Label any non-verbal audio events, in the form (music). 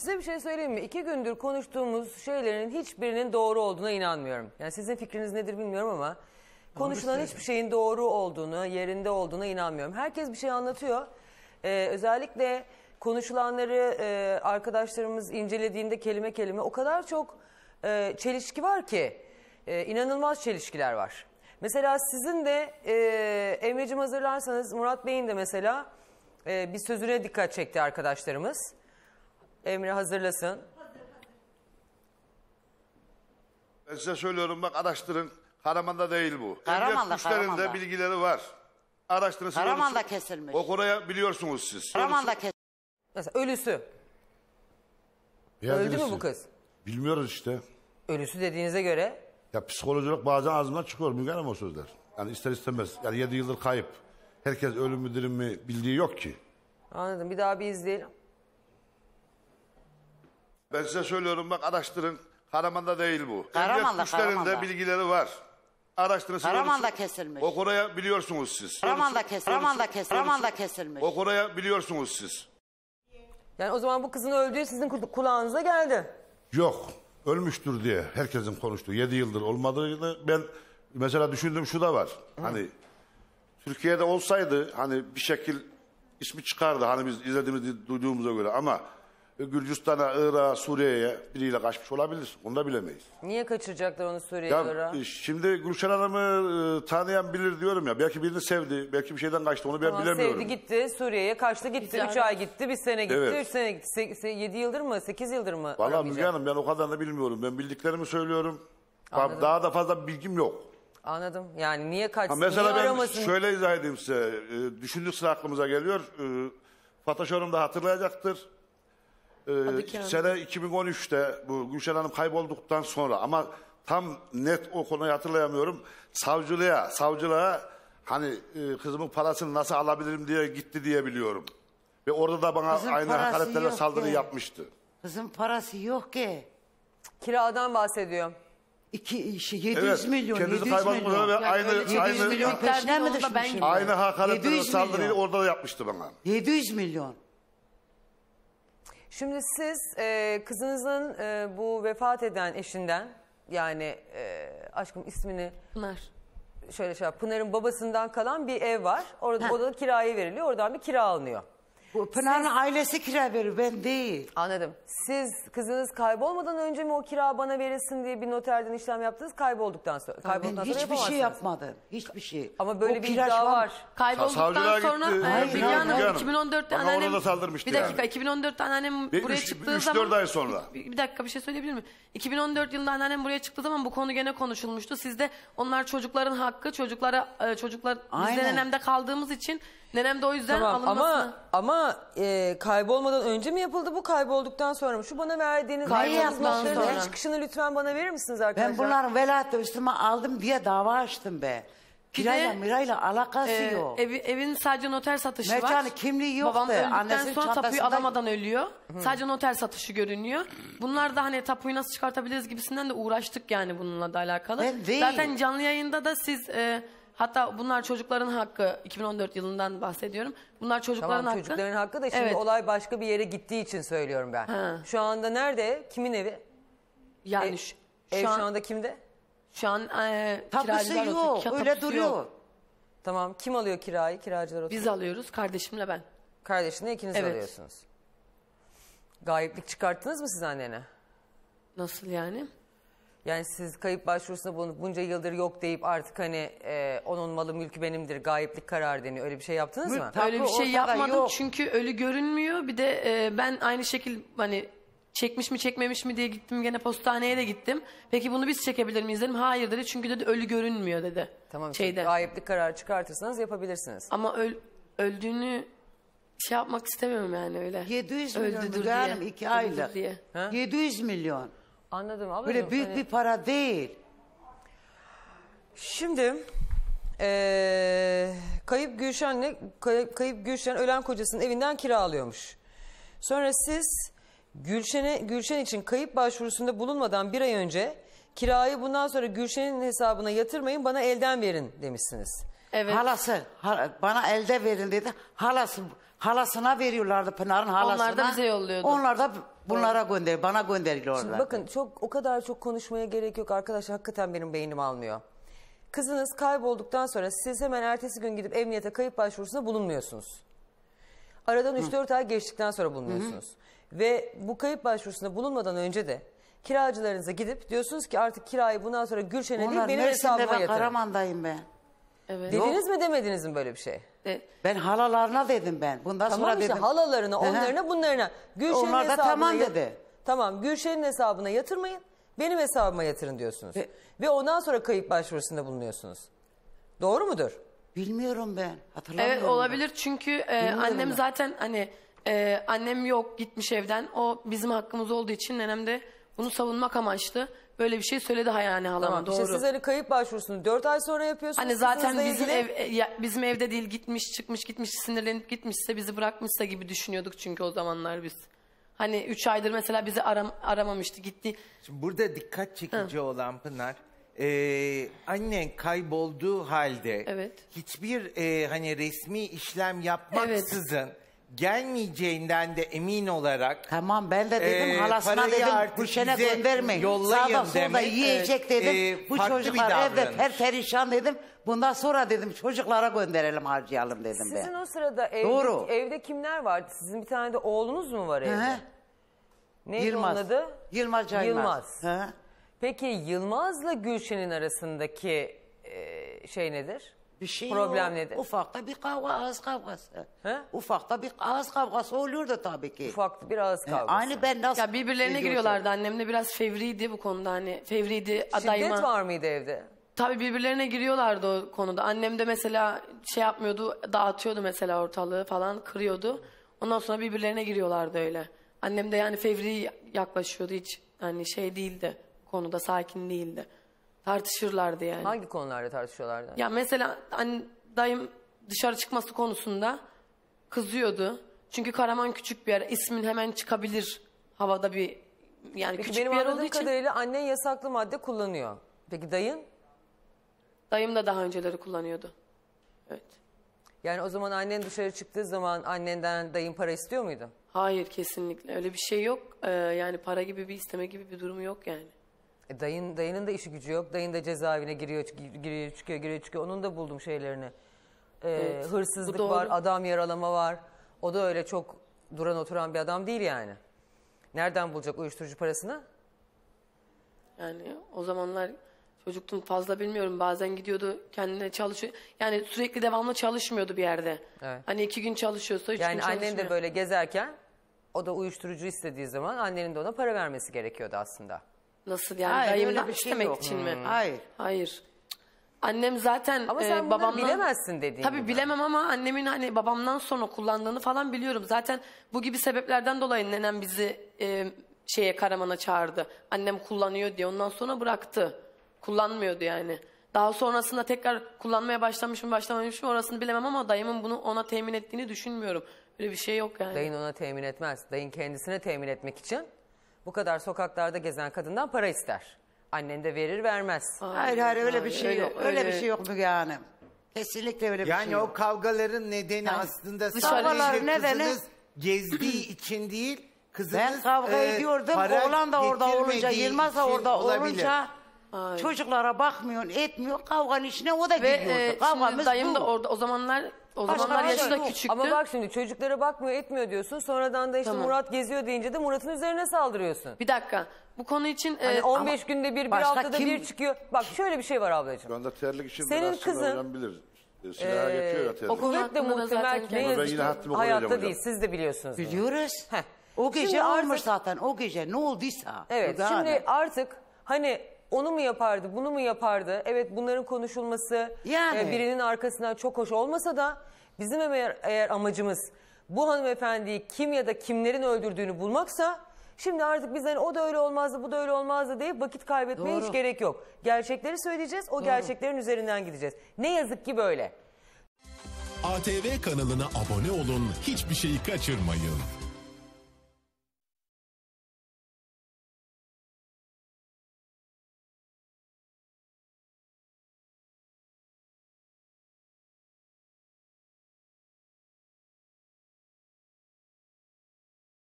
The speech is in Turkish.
Size bir şey söyleyeyim mi? İki gündür konuştuğumuz şeylerin hiçbirinin doğru olduğuna inanmıyorum. Yani sizin fikriniz nedir bilmiyorum ama konuşulan Doğru hiçbir şeyin doğru olduğunu, yerinde olduğuna inanmıyorum. Herkes bir şey anlatıyor. Ee, özellikle konuşulanları e, arkadaşlarımız incelediğinde kelime kelime o kadar çok e, çelişki var ki e, inanılmaz çelişkiler var. Mesela sizin de e, Emre'cim hazırlarsanız Murat Bey'in de mesela e, bir sözüne dikkat çekti arkadaşlarımız. Emre hazırlasın. Ben size söylüyorum bak araştırın. Karaman'da değil bu. Karaman'da, Emniyet güçlerinde Karaman'da. bilgileri var. Araştırın. Karaman'da onu- kesilmiş. O konuya biliyorsunuz siz. Karaman'da kesilmiş. ölüsü. Öldü mü bu kız? Bilmiyoruz işte. Ölüsü dediğinize göre Ya psikolojik bazen ağzımdan çıkıyor Müge Hanım o sözler. Yani ister istemez. Yani 7 yıldır kayıp. Herkes ölüm mü dirim mi bildiği yok ki. anladım. Bir daha bir izleyelim. Ben size söylüyorum bak araştırın. Karaman'da değil bu. Karaman'da, Emniyet güçlerinde Karaman'da. bilgileri var. Araştırın. Karaman'da görürsünüz. kesilmiş. O Koray'a biliyorsunuz siz. Karaman'da kesilmiş. Karaman'da kesilmiş. Karaman'da kesilmiş. O Koray'a biliyorsunuz siz. Yani o zaman bu kızın öldüğü sizin kul- kulağınıza geldi. Yok. Ölmüştür diye herkesin konuştuğu Yedi yıldır olmadığını ben mesela düşündüm şu da var. Hani Türkiye'de olsaydı hani bir şekil ismi çıkardı hani biz izlediğimiz duyduğumuza göre ama Gürcistan'a, Irak'a, Suriye'ye biriyle kaçmış olabilir. Onu da bilemeyiz. Niye kaçıracaklar onu Suriye'ye Irak'a? E, şimdi Gülşen Hanım'ı e, tanıyan bilir diyorum ya. Belki birini sevdi, belki bir şeyden kaçtı. Onu ben Ulan bilemiyorum. Sevdi gitti Suriye'ye kaçtı gitti. Ticaret. 3 ay gitti, bir sene gitti, 3 Evet. sene gitti. yedi yıldır mı, sekiz yıldır mı? Valla Müge Hanım ben o kadarını bilmiyorum. Ben bildiklerimi söylüyorum. Daha, daha da fazla bilgim yok. Anladım. Yani niye kaçtı? kaçsın, mesela ben aramasın? şöyle izah edeyim size. Ee, düşündükçe aklımıza geliyor. Ee, Fatoş Hanım da hatırlayacaktır. Ee, sene 2013'te bu Gülşen Hanım kaybolduktan sonra ama tam net o konuyu hatırlayamıyorum. Savcılığa, savcılığa hani e, kızımın parasını nasıl alabilirim diye gitti diye biliyorum. Ve orada da bana Kızın aynı parası hakaretlerle saldırı ki. yapmıştı. Kızım parası yok ki. Kiradan bahsediyorum. İki, şey, 700 Evet, milyon, kendisi 700 kaybolmuş ve aynı- öyle şey aynı- Aynı hakaretlerle saldırıyı orada da yapmıştı bana. 700 milyon. Şimdi siz e, kızınızın e, bu vefat eden eşinden yani e, aşkım ismini Pınar. şöyle şey Pınar'ın babasından kalan bir ev var. Orada odada kiraya veriliyor. Oradan bir kira alınıyor. Bu Pınar'ın ailesi kira verir ben değil. Anladım. Siz kızınız kaybolmadan önce mi o kira bana verilsin diye bir noterden işlem yaptınız? Kaybolduktan sonra. Kaybolduktan sonra hiçbir şey yapamazsınız. yapmadım. Hiçbir şey. Ama böyle O bir kiraç iddia var. Kaybolduktan Savcılığa sonra gitti. Hayır, e, Bilge Hanım, Bilge Hanım. Bana orada saldırmıştı Bir dakika yani. 2014'te anneannem Bir buraya üç- çıktığı üç, dört zaman... ay sonra. Bir, bir dakika bir şey söyleyebilir miyim? 2014 yılında anneannem buraya çıktığı zaman bu konu gene konuşulmuştu. Sizde onlar çocukların hakkı, çocuklara e, çocuklar biz Aynen. nenemde kaldığımız için Nenem de o yüzden Tamam alınmasını... ama ama e, kaybolmadan önce mi yapıldı bu kaybolduktan sonra mı? Şu bana verdiğiniz Kaybolduktan notların çıkışını lütfen bana verir misiniz arkadaşlar? Ben bunların velayet üstüme aldım diye dava açtım be. Bir de, mirayla alakası Ee, yok. evi- evin sadece noter satışı var. Mertcan'ın kimliği yok Babam öldükten annesinin sonra tapuyu çantasında- alamadan ölüyor. Sadece noter satışı görünüyor. Bunlar da hani tapuyu nasıl çıkartabiliriz gibisinden de uğraştık yani bununla da alakalı. Ben değil. Zaten canlı yayında da siz e, Hatta bunlar çocukların hakkı 2014 yılından bahsediyorum. Bunlar çocukların Tamam hakkı. çocukların hakkı da şimdi Evet. olay başka bir yere gittiği için söylüyorum ben. Ha. Şu anda nerede? Kimin evi? Yani e, şu, Ev şu şu anda kimde? şu an e, Tapusu yok. Ka- Öyle duruyor. yok. Tamam kim alıyor kirayı? Kiracılar oturuyor. Biz alıyoruz kardeşimle ben. Kardeşinle ikiniz Evet. alıyorsunuz. Gayiplik çıkarttınız mı siz annene? Nasıl yani? Yani siz kayıp başvurusunda bunu bunca yıldır yok deyip artık hani e, onun malı mülkü benimdir gayiplik karar deniyor. Öyle bir şey yaptınız mı? Tabii Öyle bir şey yapmadım yok. çünkü ölü görünmüyor. Bir de e, ben aynı şekil hani çekmiş mi çekmemiş mi diye gittim gene postaneye de gittim. Peki bunu biz çekebilir miyiz dedim. Hayır dedi çünkü dedi ölü görünmüyor dedi. Tamam Şeyde. gayiplik kararı çıkartırsanız yapabilirsiniz. Ama öl, öldüğünü şey yapmak istemiyorum yani öyle. 700 milyon Öldüdür Müge Hanım diye. aylık. 700 milyon. Anladım ablacığım. Böyle büyük hani- bir para değil. Şimdi eee, kayıp Gülşen'le kay- kayıp Gülşen ölen kocasının evinden kiralıyormuş. Sonra siz Gülşen'e Gülşen için kayıp başvurusunda bulunmadan bir ay önce kirayı bundan sonra Gülşen'in hesabına yatırmayın bana elden verin demişsiniz. Evet. Halası hala- bana elde verin dedi. Halası Halasına veriyorlardı Pınar'ın halasına. Onlar da bize yolluyordu. Onlar da bunlara gönder, bana gönderiyorlar. Şimdi bakın çok o kadar çok konuşmaya gerek yok arkadaşlar. Hakikaten benim beynim almıyor. Kızınız kaybolduktan sonra siz hemen ertesi gün gidip emniyete kayıp başvurusunda bulunmuyorsunuz. Aradan 3-4 ay geçtikten sonra bulunuyorsunuz. Ve bu kayıp başvurusunda bulunmadan önce de kiracılarınıza gidip diyorsunuz ki artık kirayı bundan sonra Gülşen'e değil Onlar benim Mersin'de hesabıma ve yatırın. Karaman'dayım ben. Evet. Dediniz mi demediniz mi böyle bir şey? E, Ben halalarına dedim ben. Bundan Tamam sonra işte dedim. halalarına, Hı hı. onlarına, bunlarına. Gülşen'in Onlar da hesabına tamam yat- dedi. Tamam Gülşen'in hesabına yatırmayın. Benim hesabıma yatırın diyorsunuz. Ve- Ve ondan sonra kayıp başvurusunda bulunuyorsunuz. Doğru mudur? Bilmiyorum ben. Hatırlamıyorum. Evet ben. olabilir çünkü e, annem ben. zaten hani e, annem yok gitmiş evden. O bizim hakkımız olduğu için nenem de bunu savunmak amaçlı Böyle bir şey söyledi Hayani halam Tamam. doğru. İşte siz hani kayıp başvurusunu 4 ay sonra yapıyorsunuz. Hani zaten bizim ev e, ya- bizim evde değil gitmiş çıkmış gitmiş sinirlenip gitmişse bizi bırakmışsa gibi düşünüyorduk çünkü o zamanlar biz. Hani 3 aydır mesela bizi aram aramamıştı gitti. Şimdi burada dikkat çekici olan Pınar, e, annen kaybolduğu halde Evet. hiçbir e, hani resmi işlem yapmaksızın gelmeyeceğinden de emin olarak Tamam ben de dedim Ee, halasına dedim bu şene bize göndermeyin. yollayın Sağda solda yiyecek dedim. e, bu farklı çocuklar evde davranış. ter perişan dedim. Bundan sonra dedim çocuklara gönderelim harcayalım dedim Sizin ben. o sırada evde, Doğru. evde kimler vardı? Sizin bir tane de oğlunuz mu var evde? Hı hı. Neydi Yılmaz. onun adı? Yılmaz Caymaz. Yılmaz. Hı. Peki Yılmaz'la Gülşen'in arasındaki e, şey nedir? Bir şey Problem yok. nedir? Ufakta bir kavga, ağız kavgası. He? Ufakta bir ağız kavgası oluyordu tabii ki. Ufak bir ağız kavgası. Aynı ben nasıl... Ya birbirlerine şey giriyorlardı annemle biraz fevriydi bu konuda hani fevriydi adayma. Şiddet var mıydı evde? Tabii birbirlerine giriyorlardı o konuda. Annem de mesela şey yapmıyordu, dağıtıyordu mesela ortalığı falan, kırıyordu. Ondan sonra birbirlerine giriyorlardı öyle. Annem de yani fevri yaklaşıyordu hiç. Hani şey değildi, konuda sakin değildi. Tartışırlardı yani. Hangi konularda tartışıyorlardı? Ya mesela hani dayım dışarı çıkması konusunda kızıyordu. Çünkü Karaman küçük bir yer. İsmin hemen çıkabilir havada bir yani Peki küçük benim bir yer olduğu anladığım için. kadarıyla annen yasaklı madde kullanıyor. Peki dayın? Dayım da daha önceleri kullanıyordu. Evet. Yani o zaman annen dışarı çıktığı zaman annenden dayın para istiyor muydu? Hayır kesinlikle öyle bir şey yok. Ee, yani para gibi bir isteme gibi bir durumu yok yani. E dayın, dayının da işi gücü yok. Dayın da cezaevine giriyor, giriyor çıkıyor, giriyor çıkıyor. Onun da buldum şeylerini. E, Evet, hırsızlık var, adam yaralama var. O da öyle çok duran oturan bir adam değil yani. Nereden bulacak uyuşturucu parasını? Yani o zamanlar çocuktum fazla bilmiyorum. Bazen gidiyordu kendine çalışıyor. Yani sürekli devamlı çalışmıyordu bir yerde. Evet. Hani iki gün çalışıyorsa üç gün Yani çalışmıyor. annen de böyle gezerken o da uyuşturucu istediği zaman annenin de ona para vermesi gerekiyordu aslında. Nasıl yani? Hayır, Dayımdan bir şey istemek yok. için mi? Hmm. Hayır. Hayır. Annem zaten Ama e, sen e, babamdan... bilemezsin dediğin Tabii gibi. bilemem ama annemin hani babamdan sonra kullandığını falan biliyorum. Zaten bu gibi sebeplerden dolayı nenem bizi e, şeye Karaman'a çağırdı. Annem kullanıyor diye ondan sonra bıraktı. Kullanmıyordu yani. Daha sonrasında tekrar kullanmaya başlamış mı başlamamış mı orasını bilemem ama dayımın bunu ona temin ettiğini düşünmüyorum. Böyle bir şey yok yani. Dayın ona temin etmez. Dayın kendisine temin etmek için bu kadar sokaklarda gezen kadından para ister. Annen de verir vermez. Hayır hayır öyle bir şey yok. Öyle bir şey yok Müge Hanım. Kesinlikle öyle bir Yani şey o kavgaların nedeni Yani aslında dışarılar sadece nedeni- kızınız gezdiği (clears throat) için değil, kızınız Ben kavga e, ediyordum, oğlan da orada olunca, Yılmaz da orada olunca Ay. Çocuklara bakmıyorsun, etmiyorsun. Kavganın içine o da Ve e, giriyordu. şimdi Kavgamız dayım bu. da orada o zamanlar o Başka zamanlar bir yaşı şey da küçüktü. Ama bak şimdi çocuklara bakmıyor etmiyor diyorsun. Sonradan da işte Tamam. Murat geziyor deyince de Murat'ın üzerine saldırıyorsun. bir dakika. Bu konu için e, 15 hani günde bir, bir haftada kim- bir çıkıyor. Bak şöyle bir şey var ablacığım. Şu anda terlik için Senin kızın- sınırlanabilir. E, Silaha e, geçiyor ya terlik. okul- Kuvvet da muhtemel ne gelmedi. Ben hayatta değil. Siz de biliyorsunuz. bunu. Biliyoruz. Heh. O gece Şimdi varsa- almış zaten o gece ne olduysa. Evet şimdi artık hani onu mu yapardı, bunu mu yapardı? Evet bunların konuşulması e, Yani. e, birinin arkasından çok hoş olmasa da bizim eğer, eğer amacımız bu hanımefendiyi kim ya da kimlerin öldürdüğünü bulmaksa şimdi artık bizden hani o da öyle olmazdı, bu da öyle olmazdı deyip vakit kaybetmeye Doğru. hiç gerek yok. Gerçekleri söyleyeceğiz, o gerçeklerin üzerinden gideceğiz. Ne yazık ki böyle. ATV kanalına abone olun, hiçbir şeyi kaçırmayın.